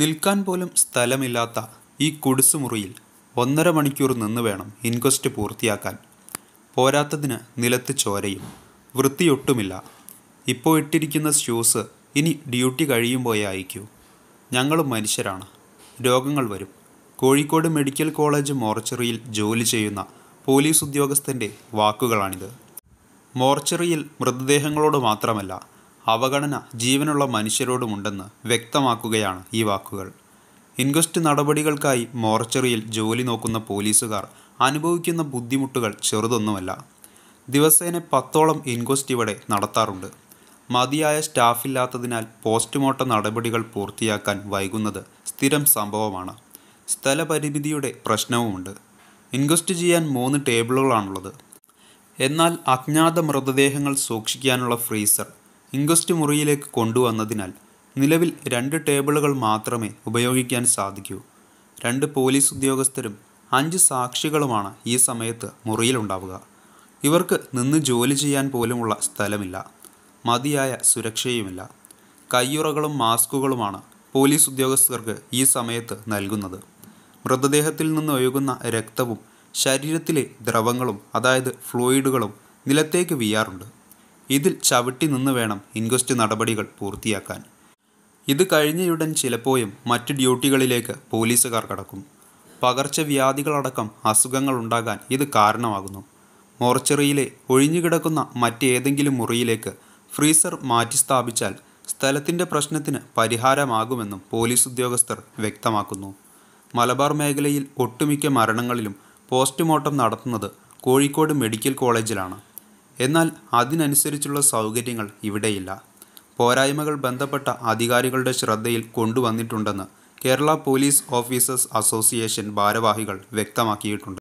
നിൽക്കാൻ പോലും സ്ഥലമില്ലാത്ത ഈ കുടിസുമുറിയിൽ ഒന്നര മണിക്കൂർ നിന്ന് വേണം ഇൻക്വസ്റ്റ് പൂർത്തിയാക്കാൻ പോരാത്തതിന് നിലത്ത് ചോരയും വൃത്തിയൊട്ടുമില്ല ഇപ്പോൾ ഇട്ടിരിക്കുന്ന ഷൂസ് ഇനി ഡ്യൂട്ടി കഴിയുമ്പോഴേ അയക്കൂ ഞങ്ങളും മനുഷ്യരാണ് രോഗങ്ങൾ വരും കോഴിക്കോട് മെഡിക്കൽ കോളേജ് മോർച്ചറിയിൽ ജോലി ചെയ്യുന്ന പോലീസ് ഉദ്യോഗസ്ഥൻ്റെ വാക്കുകളാണിത് മോർച്ചറിയിൽ മൃതദേഹങ്ങളോട് മാത്രമല്ല അവഗണന ജീവനുള്ള മനുഷ്യരോടുമുണ്ടെന്ന് വ്യക്തമാക്കുകയാണ് ഈ വാക്കുകൾ ഇൻക്വസ്റ്റ് നടപടികൾക്കായി മോർച്ചറിയിൽ ജോലി നോക്കുന്ന പോലീസുകാർ അനുഭവിക്കുന്ന ബുദ്ധിമുട്ടുകൾ ചെറുതൊന്നുമല്ല ദിവസേന പത്തോളം ഇൻക്വസ്റ്റ് ഇവിടെ നടത്താറുണ്ട് മതിയായ സ്റ്റാഫില്ലാത്തതിനാൽ പോസ്റ്റ്മോർട്ടം നടപടികൾ പൂർത്തിയാക്കാൻ വൈകുന്നത് സ്ഥിരം സംഭവമാണ് സ്ഥലപരിമിതിയുടെ പ്രശ്നവുമുണ്ട് ഇൻക്വസ്റ്റ് ചെയ്യാൻ മൂന്ന് ടേബിളുകളാണുള്ളത് എന്നാൽ അജ്ഞാത മൃതദേഹങ്ങൾ സൂക്ഷിക്കാനുള്ള ഫ്രീസർ ഇൻക്വസ്റ്റ് മുറിയിലേക്ക് കൊണ്ടുവന്നതിനാൽ നിലവിൽ രണ്ട് ടേബിളുകൾ മാത്രമേ ഉപയോഗിക്കാൻ സാധിക്കൂ രണ്ട് പോലീസ് ഉദ്യോഗസ്ഥരും അഞ്ച് സാക്ഷികളുമാണ് ഈ സമയത്ത് മുറിയിലുണ്ടാവുക ഇവർക്ക് നിന്ന് ജോലി ചെയ്യാൻ പോലുമുള്ള സ്ഥലമില്ല മതിയായ സുരക്ഷയുമില്ല കയ്യുറകളും മാസ്കുകളുമാണ് പോലീസ് ഉദ്യോഗസ്ഥർക്ക് ഈ സമയത്ത് നൽകുന്നത് മൃതദേഹത്തിൽ നിന്ന് ഒഴുകുന്ന രക്തവും ശരീരത്തിലെ ദ്രവങ്ങളും അതായത് ഫ്ലൂയിഡുകളും നിലത്തേക്ക് വീയാറുണ്ട് ഇതിൽ ചവിട്ടി നിന്ന് വേണം ഇൻക്വസ്റ്റ് നടപടികൾ പൂർത്തിയാക്കാൻ ഇത് കഴിഞ്ഞയുടൻ ചിലപ്പോഴും മറ്റ് ഡ്യൂട്ടികളിലേക്ക് പോലീസുകാർ കടക്കും പകർച്ചവ്യാധികളടക്കം അസുഖങ്ങൾ ഉണ്ടാകാൻ ഇത് കാരണമാകുന്നു മോർച്ചറിയിലെ ഒഴിഞ്ഞുകിടക്കുന്ന മറ്റേതെങ്കിലും മുറിയിലേക്ക് ഫ്രീസർ മാറ്റി സ്ഥാപിച്ചാൽ സ്ഥലത്തിൻ്റെ പ്രശ്നത്തിന് പരിഹാരമാകുമെന്നും പോലീസ് ഉദ്യോഗസ്ഥർ വ്യക്തമാക്കുന്നു മലബാർ മേഖലയിൽ ഒട്ടുമിക്ക മരണങ്ങളിലും പോസ്റ്റ്മോർട്ടം നടത്തുന്നത് കോഴിക്കോട് മെഡിക്കൽ കോളേജിലാണ് എന്നാൽ അതിനനുസരിച്ചുള്ള സൗകര്യങ്ങൾ ഇവിടെയില്ല പോരായ്മകൾ ബന്ധപ്പെട്ട അധികാരികളുടെ ശ്രദ്ധയിൽ കൊണ്ടുവന്നിട്ടുണ്ടെന്ന് കേരള പോലീസ് ഓഫീസേഴ്സ് അസോസിയേഷൻ ഭാരവാഹികൾ വ്യക്തമാക്കിയിട്ടുണ്ട്